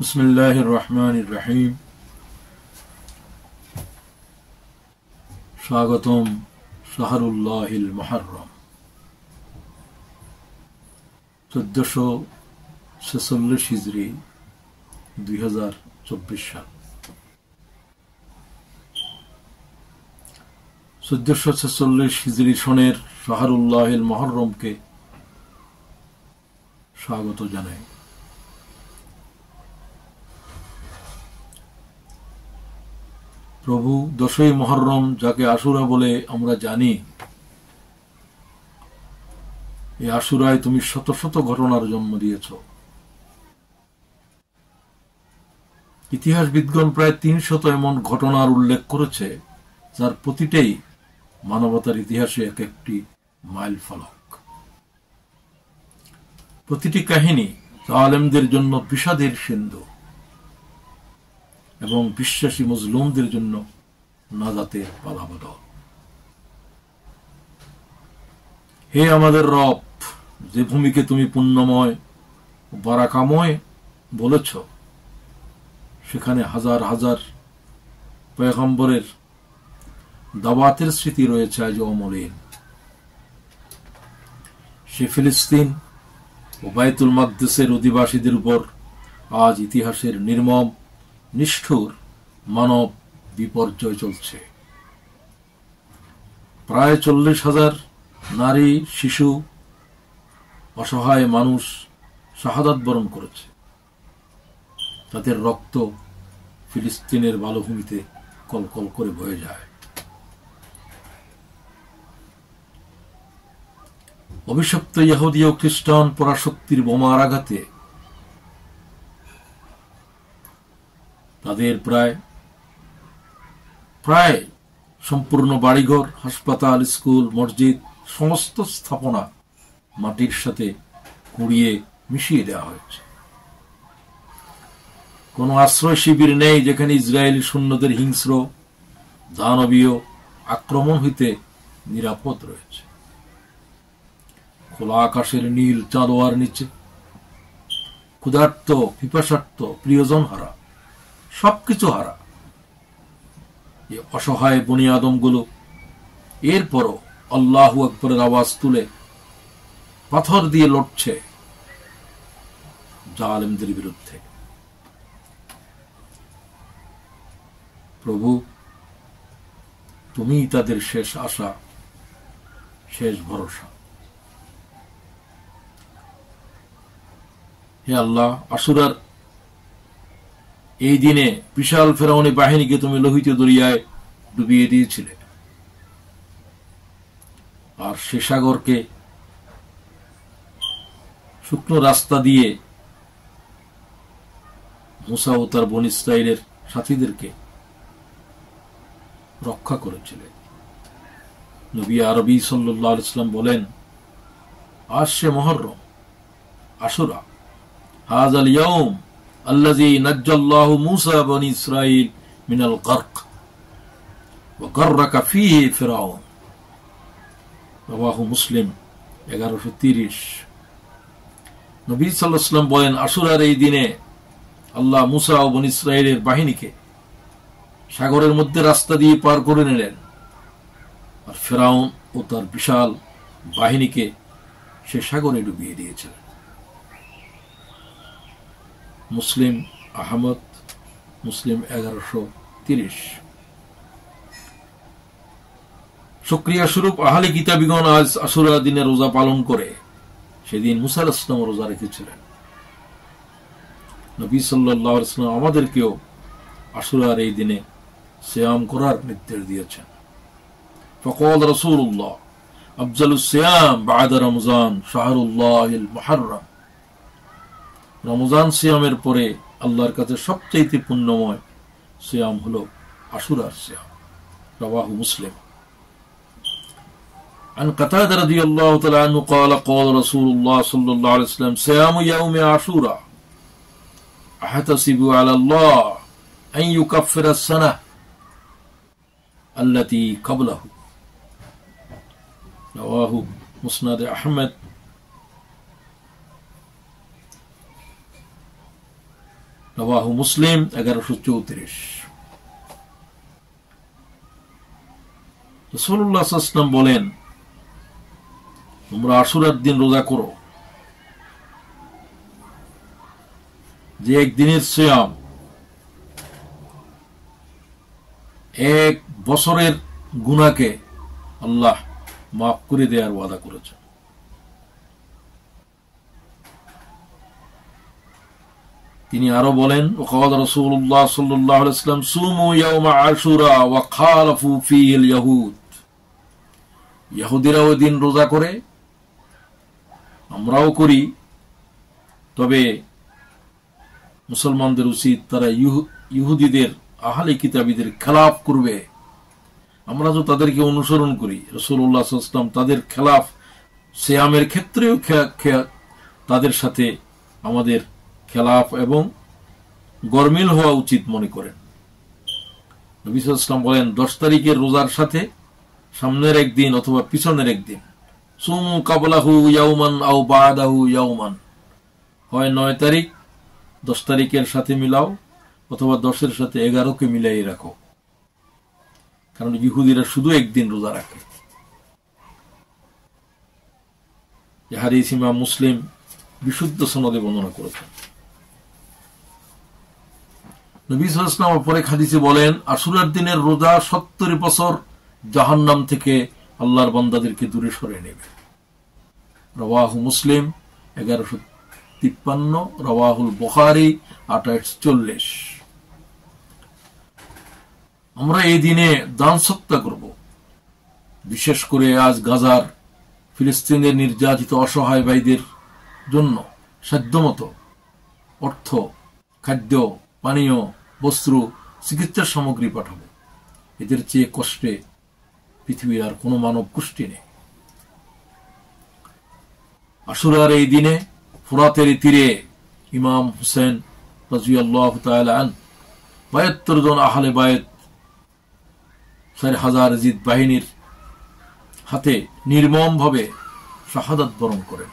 بسم الله الرحمن الرحيم شاغتم شهر الله المحرم تدشو سسل شزري دوهزار چوبش شال سدشو سسل شزري شنير شهر الله المحرم کے شاغتو جنائي প্রভু দশই মহরম যাকে আশুরা বলে আমরা জানি এই আসুরায় তুমি শত শত ঘটনার জন্ম দিয়েছ ইতিহাসবিদগণ প্রায় তিন শত এমন ঘটনার উল্লেখ করেছে যার প্রতিটাই মানবতার ইতিহাসে এক একটি মাইল ফলক প্রতিটি কাহিনী আলেমদের জন্য বিষাদের সিন্ধু এবং বিশ্বাসী মুসলুমদের জন্য নাজাতের বদল হে আমাদের রব যে ভূমিকে তুমি পুণ্যময় বারাকাময় বলেছ সেখানে হাজার হাজার পয়গম্বরের দাবাতের স্মৃতি রয়েছে আজ অমলিন সে ফিলিস্তিন ও বায়তুল মাদ্দেশের অধিবাসীদের উপর আজ ইতিহাসের নির্মম নিষ্ঠুর মানব বিপর্যয় চলছে প্রায় চল্লিশ হাজার নারী শিশু অসহায় মানুষ শাহাদাত বরণ করেছে তাদের রক্ত ফিলিস্তিনের বালভূমিতে কলকল করে বয়ে যায় অভিশপ্ত ইহুদি ও খ্রিস্টান পরাশক্তির বোমার আঘাতে তাদের প্রায় প্রায় সম্পূর্ণ বাড়িঘর হাসপাতাল স্কুল মসজিদ সমস্ত স্থাপনা মাটির সাথে কুড়িয়ে মিশিয়ে দেওয়া হয়েছে কোনো আশ্রয় শিবির নেই যেখানে ইসরায়েলি সৈন্যদের হিংস্র দানবীয় আক্রমণ হইতে নিরাপদ রয়েছে খোলা আকাশের নীল চাঁদোয়ার নিচে ক্ষুধার্ত পিপাসার্থ প্রিয়জন হারা সবকিছু হারা এই অসহায় বনি আদমগুলো এরপরও আল্লাহ আকবরের আওয়াজ তুলে পাথর দিয়ে লড়ছে জালেমদের বিরুদ্ধে প্রভু তুমি তাদের শেষ আশা শেষ ভরসা হে আল্লাহ আসুরার এই দিনে বিশাল ফেরাউনি বাহিনীকে তুমি লোহিত দরিয়ায় ডুবিয়ে দিয়েছিলে আর সে সাগরকে শুকনো রাস্তা দিয়ে মুসা ও তার বন ইসরায়েলের সাথীদেরকে রক্ষা করেছিলেন নবী আরবি সাল্লাহ ইসলাম বলেন আজ সে মহরম আসুরা হাজ আল ইয়ম নবী বলেন আসুরার এই দিনে আল্লাহ মুসা ও বন ইসরায়েলের বাহিনীকে সাগরের মধ্যে রাস্তা দিয়ে পার করে নিলেন আর ফেরাউন ও তার বিশাল বাহিনীকে সে সাগরে ডুবিয়ে দিয়েছিলেন মুসলিম আহমদ মুসলিম এগারোশো তিরিশ সুক্রিয়া স্বরূপ আহলে গীতাবিগণ আজ আসুরা দিনে রোজা পালন করে সেদিন মুসাল ইসলাম রোজা রেখেছিলেন নবী সাল্লাহ ইসলাম আমাদেরকেও আশুরার এই দিনে শ্যাম করার নির্দেশ দিয়েছেন ফকল রসুল্লাহ আফজাল শ্যাম বাদ রমজান শাহরুল্লাহ মহারম রমজান সিয়ামের পরে আল্লাহর কাছে সবচেয়ে পুণ্যময় সিয়াম হল আশুরার সিয়াম রবাহু মুসলিম عن قتادة رضي الله تعالى عنه قال قال رسول الله صلى الله عليه وسلم صيام يوم عاشوراء أحتسب على الله أن يكفر السنة التي قبله رواه مسند أحمد রবাহ মুসলিম এগারোশো চৌত্রিশ রসুল্লাহাম বলেন তোমরা আশুরার দিন রোজা করো যে একদিনের শ্যাম এক বছরের গুণাকে আল্লাহ মাফ করে দেওয়ার ওয়াদা করেছেন তিনি আরো বলেন ওকাল রসুল্লাহ সাল্লাহ সুমু ইয়াউমা আশুরা দিন রোজা করে আমরাও করি তবে মুসলমানদের উচিত তারা ইহুদিদের আহালি কিতাবীদের খেলাফ করবে আমরা তো তাদেরকে অনুসরণ করি রসুল্লাহ ইসলাম তাদের খেলাফ সেয়ামের ক্ষেত্রেও তাদের সাথে আমাদের খেলাফ এবং গরমিল হওয়া উচিত মনে করেন নবিসাম বলেন দশ তারিখের রোজার সাথে সামনের একদিন অথবা পিছনের একদিন সুমু কাবলাহু ইয়াউমান আউ বাদাহু ইয়াউমান হয় নয় তারিখ দশ তারিখের সাথে মিলাও অথবা দশের সাথে এগারোকে মিলাই রাখো কারণ ইহুদিরা শুধু একদিন রোজা রাখে হারিস ইমাম মুসলিম বিশুদ্ধ সনদে বর্ণনা করেছেন নবী সালাম পরে খাদিসে বলেন আসুরার দিনের রোজা সত্তর বছর জাহান্নাম থেকে আল্লাহর বান্দাদেরকে দূরে সরে নেবে রওয়াহ মুসলিম এগারোশো তিপ্পান্ন রওয়াহুল বহারি আঠাশ চল্লিশ আমরা এই দিনে দান সত্তা করব বিশেষ করে আজ গাজার ফিলিস্তিনের নির্যাতিত অসহায় ভাইদের জন্য সাধ্যমতো অর্থ খাদ্য পানীয় বস্ত্র চিকিৎসার সামগ্রী পাঠাবো এদের চেয়ে কষ্টে পৃথিবীর আর কোনো মানব গোষ্ঠী নেই আসুরার এই দিনে ফোরাতের তীরে ইমাম হুসেন বায়াত্তর জন আহলে বায়ত চার হাজার জিদ বাহিনীর হাতে নির্মমভাবে শাহাদাত বরণ করেন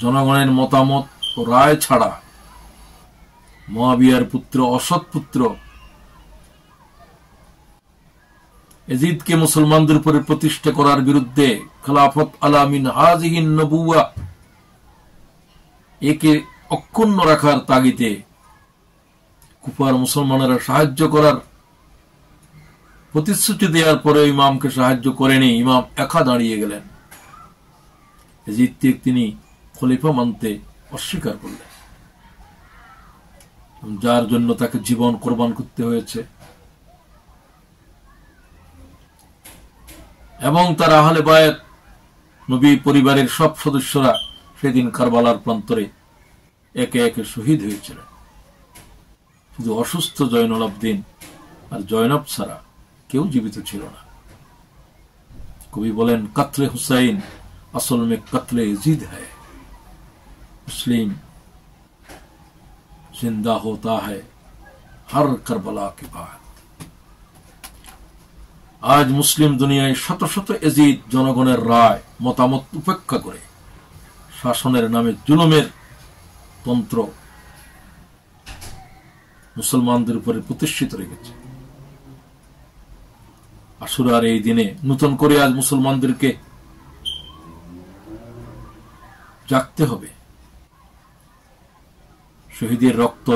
জনগণের মতামত ও রায় ছাড়া মহাবিয়ার পুত্র অসৎ পুত্র এজিদকে মুসলমানদের উপরে প্রতিষ্ঠা করার বিরুদ্ধে খেলাফত আলামিন হাজিহিন নবুয়া একে অক্ষুণ্ণ রাখার তাগিদে কুপার মুসলমানেরা সাহায্য করার প্রতিশ্রুতি দেওয়ার পরে ইমামকে সাহায্য করেনি ইমাম একা দাঁড়িয়ে গেলেন এজিদকে তিনি খলিফা মানতে অস্বীকার করলেন যার জন্য তাকে জীবন কোরবান করতে হয়েছে এবং তার আহলে বায়ের নবী পরিবারের সব সদস্যরা সেদিন কারবালার প্রান্তরে একে একে শহীদ হয়েছিল শুধু অসুস্থ জয়নুল আবদিন আর জয়নব ছাড়া কেউ জীবিত ছিল না কবি বলেন কাতলে হুসাইন আসলমে কাতলে জিদ হ্যায় মুসলিম जिंदा होता है हर करबला के बाद আজ মুসলিম দুনিয়ায় শত শত এজিদ জনগণের রায় মতামত উপেক্ষা করে শাসনের নামে জুলুমের তন্ত্র মুসলমানদের উপরে প্রতিষ্ঠিত রেখেছে আসুরার এই দিনে নূতন করে আজ মুসলমানদেরকে জাগতে হবে শহীদের রক্ত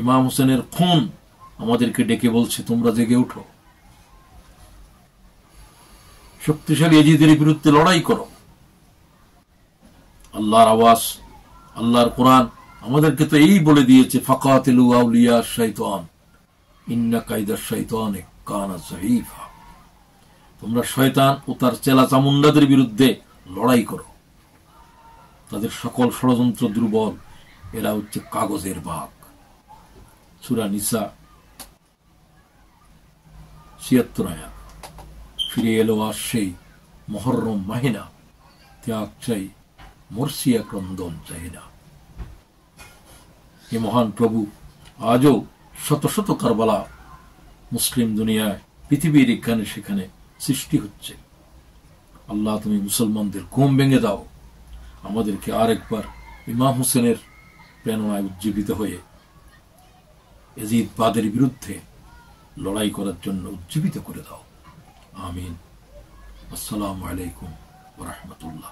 ইমাম হোসেনের খুন আমাদেরকে ডেকে বলছে তোমরা জেগে উঠো শক্তিশালী এজিদের বিরুদ্ধে লড়াই করো আল্লাহর আওয়াজ আল্লাহর কোরআন আমাদেরকে তো এই বলে দিয়েছে তোমরা শয়তান ও তার চেলা চামুন্ডাদের বিরুদ্ধে লড়াই করো তাদের সকল ষড়যন্ত্র দুর্বল এরা হচ্ছে কাগজের বাঘ সুরা নিসা ছিয়াত্তর আয়াত ফিরে এলো আর সেই মহরম মাহিনা ত্যাগ চাই মর্সিয়া ক্রন্দন চাই না এ মহান প্রভু আজও শত শত কারবালা মুসলিম দুনিয়ায় পৃথিবীর এখানে সেখানে সৃষ্টি হচ্ছে আল্লাহ তুমি মুসলমানদের ঘুম ভেঙে দাও আমাদেরকে আরেকবার ইমাম হোসেনের প্রেরণায় উজ্জীবিত হয়ে এজিদবাদের বিরুদ্ধে লড়াই করার জন্য উজ্জীবিত করে দাও আমিন আসসালামু আলাইকুম রহমতুল্লাহ